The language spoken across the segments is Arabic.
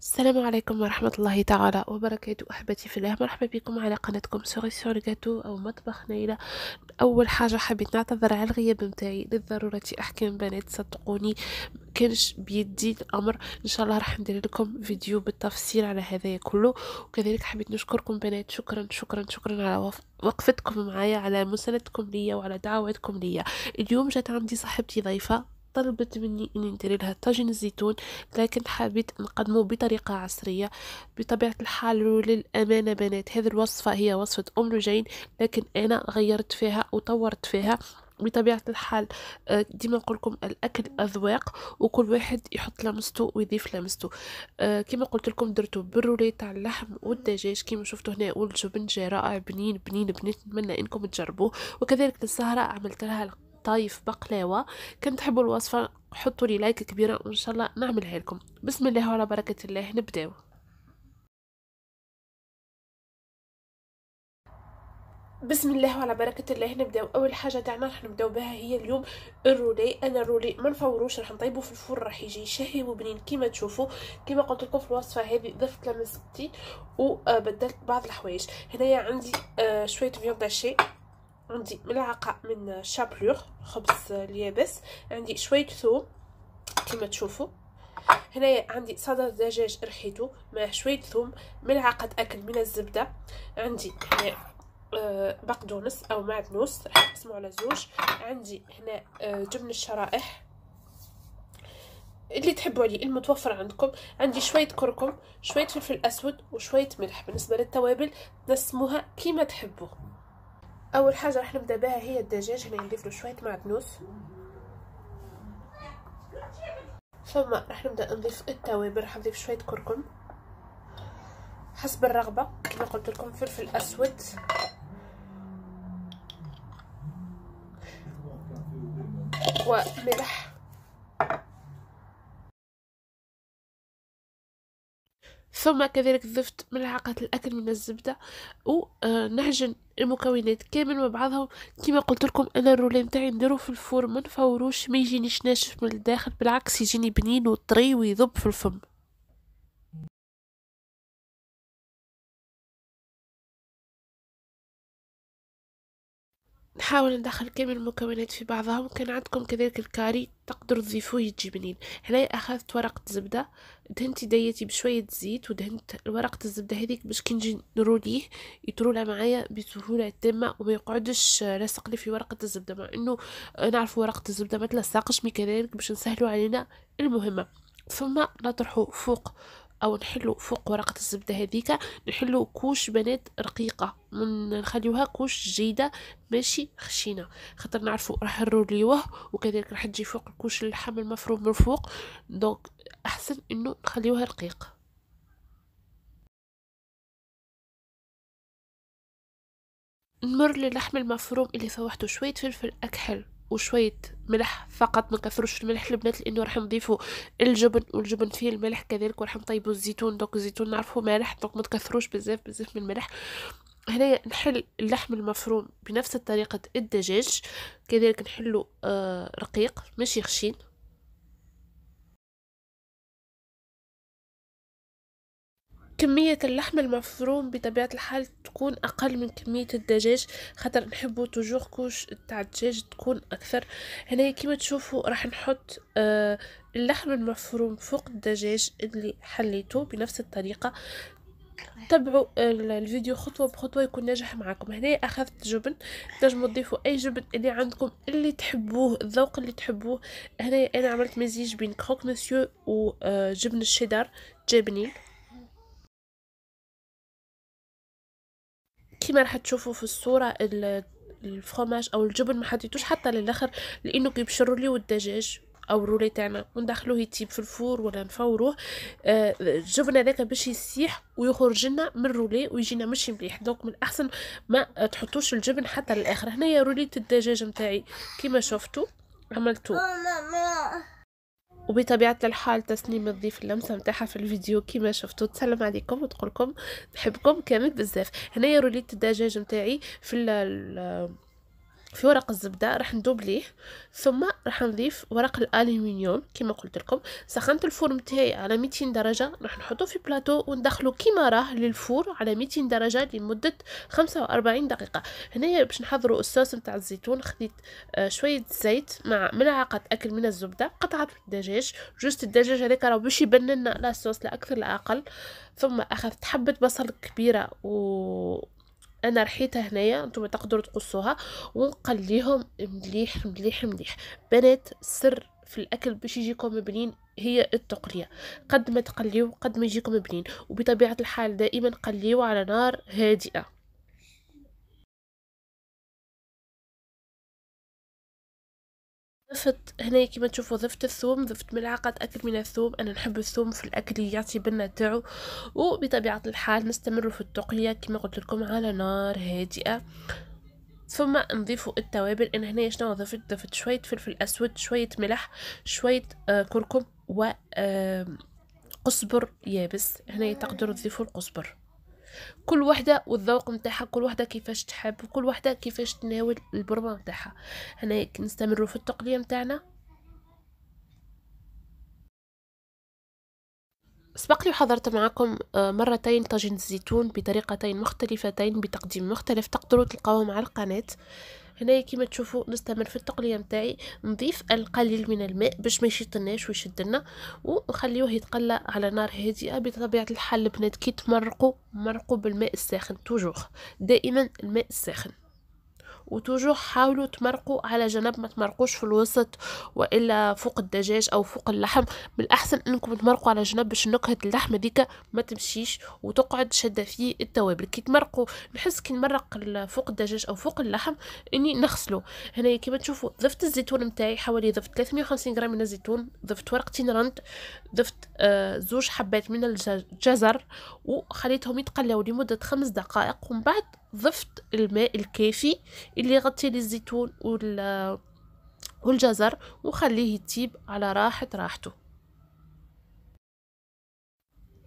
السلام عليكم ورحمة الله تعالى وبركاته أحبتي في الله مرحبا بكم على قناتكم سوري سوري جاتو أو مطبخ نيلة أول حاجة حبيت نعتذر على الغياب متاعي للضرورة أحكام بنات صدقوني كانش بيدي الأمر إن شاء الله راح ندير لكم فيديو بالتفصيل على هذا كله وكذلك حبيت نشكركم بنات شكرا شكرا شكرا على وقفتكم معايا على مساندتكم ليا وعلى دعواتكم ليا اليوم جات عندي صاحبتي ضيفة طلبت مني اني ندير لها طاجين الزيتون لكن حبيت نقدمه بطريقه عصريه بطبيعه الحال وللامانه بنات هذه الوصفه هي وصفه ام رجين لكن انا غيرت فيها وطورت فيها بطبيعة الحال آه، ديما نقولكم الأكل أذواق وكل واحد يحط لمستو ويضيف لمستو آه، كما قلت لكم درتو بالرولي تاع اللحم والدجاج كما شفتوا هنا والجبن جاي رائع بنين بنين بنين نتمنى انكم تجربوه وكذلك للسهرة عملت لها طايف بقلاوة كان تحبوا الوصفة حطوا لي لايك كبيرة وإن شاء الله نعملها لكم بسم الله وعلى بركة الله نبداو بسم الله وعلى بركة الله نبداو أول حاجة تاعنا راح نبداو بها هي اليوم الرولي أنا الرولي ما نفوروش راح نطيبو في الفرن راح يجي شهي وبنين كيما تشوفوا كيما قلت لكم في الوصفة هذه ضفت لمستي وبدلت بعض الحوايج هنايا عندي آه، شوية فيوند داشي عندي ملعقه من شابلور خبز اليابس عندي شويه ثوم كما تشوفوا هنايا عندي صدر دجاج رحيتو مع شويه ثوم ملعقه اكل من الزبده عندي هنا آه، بقدونس او معدنوس راح نقسمو على زوج عندي هنا آه، جبن الشرائح اللي تحبوا عليه المتوفر عندكم عندي شويه كركم شويه فلفل اسود وشويه ملح بالنسبه للتوابل تنسموها كيما تحبوا اول حاجه راح نبدا بها هي الدجاج هنا نضيف له شويه معدنوس ثم راح نبدا نضيف التوابل راح نضيف شويه كركم حسب الرغبه كما قلت لكم فلفل اسود وملح ثم كذلك ضفت ملعقة الأكل من الزبدة ونعجن آه، المكونات كامل مع بعضهم كما قلت لكم انا الرولي نتاعي نديرو في الفور ما نفوروش ما يجينيش ناشف من الداخل بالعكس يجيني بنين وطري ويذوب في الفم نحاول ندخل كامل المكونات في بعضها وكان عندكم كذلك الكاري تقدروا تضيفوه يجي بنين هنايا اخذت ورقه زبده دهنت يديتي بشويه زيت ودهنت ورقه الزبده هذيك باش كي نجي نروليه يترولها معايا بسهوله تامه وما يقعدش لاصق لي في ورقه الزبده مع انه نعرف ورقه الزبده ما تلصقش مي كذلك باش نسهلوا علينا المهمه ثم نطرحه فوق او نحلو فوق ورقه الزبده هذيك نحلو كوش بنات رقيقه من نخليوها كوش جيده ماشي خشينه خاطر نعرفو راح نروليوه وكذلك راح تجي فوق الكوش اللحم المفروم من فوق دونك احسن انه نخليوها رقيق نمر للحم المفروم اللي فوحته شوية فلفل أكحل وشوية ملح فقط ما نكثروش الملح البنات لانه راح نضيفوا الجبن والجبن فيه الملح كذلك وراح نطيبوا الزيتون دوك الزيتون نعرفوا مالح دوك ما تكثروش بزاف بزاف من الملح هنايا نحل اللحم المفروم بنفس طريقة الدجاج كذلك نحلو آه رقيق ماشي خشين كمية اللحم المفروم بطبيعة الحال تكون أقل من كمية الدجاج خاطر نحبو توجور كوش تاع الدجاج تكون أكثر هنايا كيما تشوفوا راح نحط آه، اللحم المفروم فوق الدجاج اللي حليته بنفس الطريقة تبعوا آه، الفيديو خطوة بخطوة يكون ناجح معاكم هنا أخذت جبن تنجموا تضيفوا أي جبن اللي عندكم اللي تحبوه الذوق اللي تحبوه هنا أنا عملت مزيج بين كروك مسيو وجبن آه، الشيدر جبنين كيما راح تشوفوا في الصوره الفرماج او الجبن ما حطيتوش حتى للاخر لانه كيبشروا لي الدجاج او الرولي تاعنا وندخلوه يطيب في الفور ولا نفوروه آه، الجبن هذاك باش يسيح ويخرج لنا من الرولي ويجينا مش مليح دونك من الاحسن ما تحطوش الجبن حتى للاخر هنايا روليت الدجاج نتاعي كيما شفتوا عملته وبطبيعة الحال تسليم تضيف اللمسة متاعها في الفيديو كيما شفتوا تسلم عليكم وتقولكم نحبكم كامل بزاف هنايا روليت الدجاج متاعي في في ورق الزبدة راح ندوبليه ثم راح نضيف ورق الألمنيوم كما قلت لكم سخنت الفرن تاعي على 200 درجة راح نحطو في بلاطو وندخله كيما راه للفور على 200 درجة لمدة 45 دقيقة هنايا باش نحضروا الصوص نتاع الزيتون خديت آه، شوية زيت مع ملعقة أكل من الزبدة قطعة الدجاج جوست الدجاج هذاك راه باش يبنلنا لا صوص لا أكثر لا أقل ثم أخذت حبة بصل كبيرة و انا رحيتها هنايا نتوما تقدروا تقصوها ونقليهم مليح مليح مليح بنات السر في الاكل باش يجيكم بنين هي التقليه قد ما تقليو قد ما يجيكم بنين وبطبيعه الحال دائما قليو على نار هادئه ضفت هنا كما تشوفوا ضفت الثوم ضفت ملعقة أكل من الثوم أنا نحب الثوم في الأكل يعطي بنا تاعو وبطبيعة الحال نستمر في التقلية كما قلت لكم على نار هادئة ثم نضيف التوابل انا هنا شنو ضفت ضفت شويه فلفل اسود شويه ملح شويه آه، كركم و آه يابس هنا تقدروا تضيفوا القصبر كل وحده والذوق نتاعها كل وحده كيفاش تحب وكل وحده كيفاش تناول البرمه نتاعها هنا نستمروا في التقليه نتاعنا سبق لي وحضرت معكم آه، مرتين طاجين الزيتون بطريقتين مختلفتين بتقديم مختلف تقدروا تلقاوهم على القناه هنايا كما تشوفوا نستمر في التقليه نتاعي نضيف القليل من الماء باش ما يشيطناش ويشد لنا ونخليوه يتقلى على نار هادئه بطبيعه الحال البنات كي تمرقوا مرقوا بالماء الساخن توجور دائما الماء الساخن وتوجو حاولوا تمرقوا على جنب ما تمرقوش في الوسط والا فوق الدجاج او فوق اللحم من الاحسن انكم تمرقوا على جنب باش نكهه اللحمه ديك ما تمشيش وتقعد شاده فيه التوابل كي تمرقوا نحس كي نمرق فوق الدجاج او فوق اللحم اني نغسله هنا كيما تشوفوا ضفت الزيتون نتاعي حوالي ضفت 350 غرام من الزيتون ضفت ورقتين رند ضفت آه زوج حبات من الجزر وخليتهم يتقلاو لمده خمس دقائق ومن بعد ضفت الماء الكافي اللي يغطي لي الزيتون والجزر وخليه يطيب على راحة راحته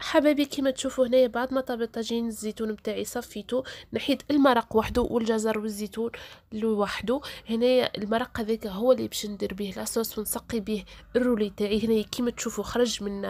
حبايبي كما تشوفوا هنايا بعد ما طاب الطاجين الزيتون بتاعي صفيتو نحيت المرق وحده والجزر والزيتون لوحده هنايا المرق هذاك هو اللي باش ندير به لاصوص ونسقي به الرولي تاعي هنايا كما تشوفوا خرج من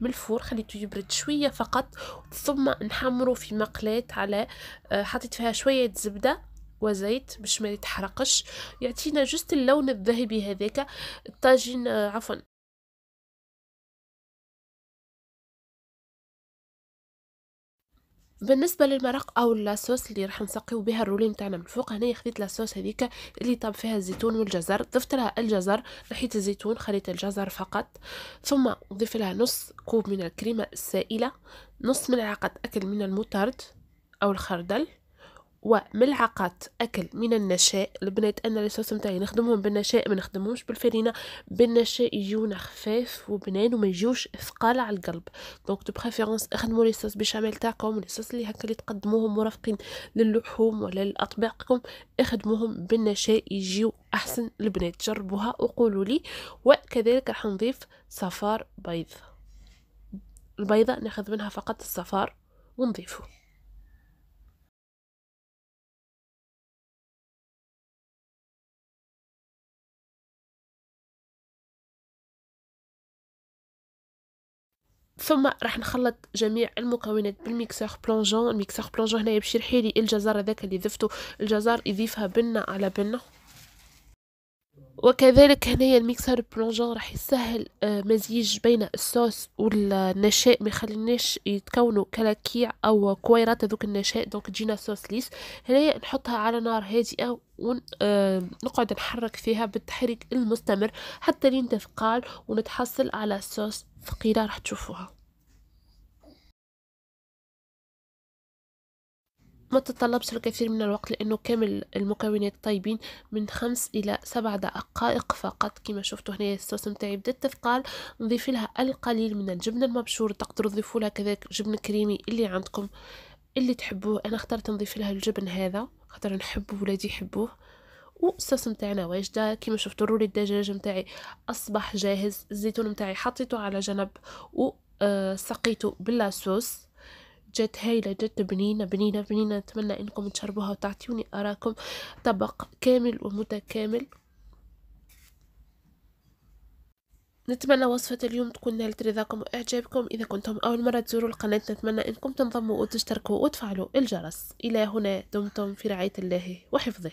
من الفور خليته يبرد شويه فقط ثم نحمره في مقلاة على آه، حطيت فيها شويه زبده وزيت باش ما يتحرقش يعطينا جست اللون الذهبي هذاك الطاجين آه، عفوا بالنسبه للمرق او لاصوص اللي راح نسقيو بها الرولين تاعنا من فوق هنا خديت لاصوص هذيك اللي طاب فيها الزيتون والجزر ضفت لها الجزر نحيت الزيتون خليت الجزر فقط ثم ضفت لها نص كوب من الكريمه السائله نص ملعقه اكل من المطرد او الخردل وملعقات أكل من النشاء البنات أنا صوص نتاعي نخدمهم بالنشاء ما نخدمهمش بالفرينة بالنشاء يجونا خفاف وبنان وما يجوش ثقال على القلب دونك دو بريفيرونس اخدموا صوص بشاميل تاعكم صوص اللي هكا اللي تقدموهم مرافقين للحوم ولا لأطباقكم اخدموهم بالنشاء يجيو أحسن البنات جربوها وقولوا لي وكذلك راح نضيف صفار بيض البيضة ناخذ منها فقط الصفار ونضيفه ثم راح نخلط جميع المكونات بالميكسور بلونجون الميكسور بلونجون هنا باش حيلي الجزر هذاك اللي ذفته الجزر يضيفها بنه على بنه وكذلك هنايا الميكسر بلونجون راح يسهل آه، مزيج بين الصوص والنشاء ما يخليناش يتكونوا كلاكيع او كويرات هذوك النشاء دونك تجينا صوص ليس هنايا نحطها على نار هادئه ونقعد آه، نحرك فيها بالتحريك المستمر حتى لين تثقال ونتحصل على صوص ثقيلة راح تشوفوها ما تتطلبش الكثير من الوقت لانه كامل المكونات طيبين من خمس الى سبع دقائق فقط كما شفتوا هنا الصوص نتاعي بدات تثقال نضيف لها القليل من الجبن المبشور تقدروا تضيفوا لها كذلك جبن كريمي اللي عندكم اللي تحبوه انا اخترت نضيف لها الجبن هذا خاطر نحبو ولادي يحبوه والصوص نتاعنا واجده كيما شفتوا رولي الدجاج نتاعي اصبح جاهز الزيتون نتاعي حطيته على جنب وسقيته آه، باللاصوص جات هايله جات بنينه بنينه بنينه نتمنى انكم تشربوها وتعطيوني اراكم طبق كامل ومتكامل نتمنى وصفة اليوم تكون نالت رضاكم وإعجابكم إذا كنتم أول مرة تزوروا القناة نتمنى أنكم تنضموا وتشتركوا وتفعلوا الجرس إلى هنا دمتم في رعاية الله وحفظه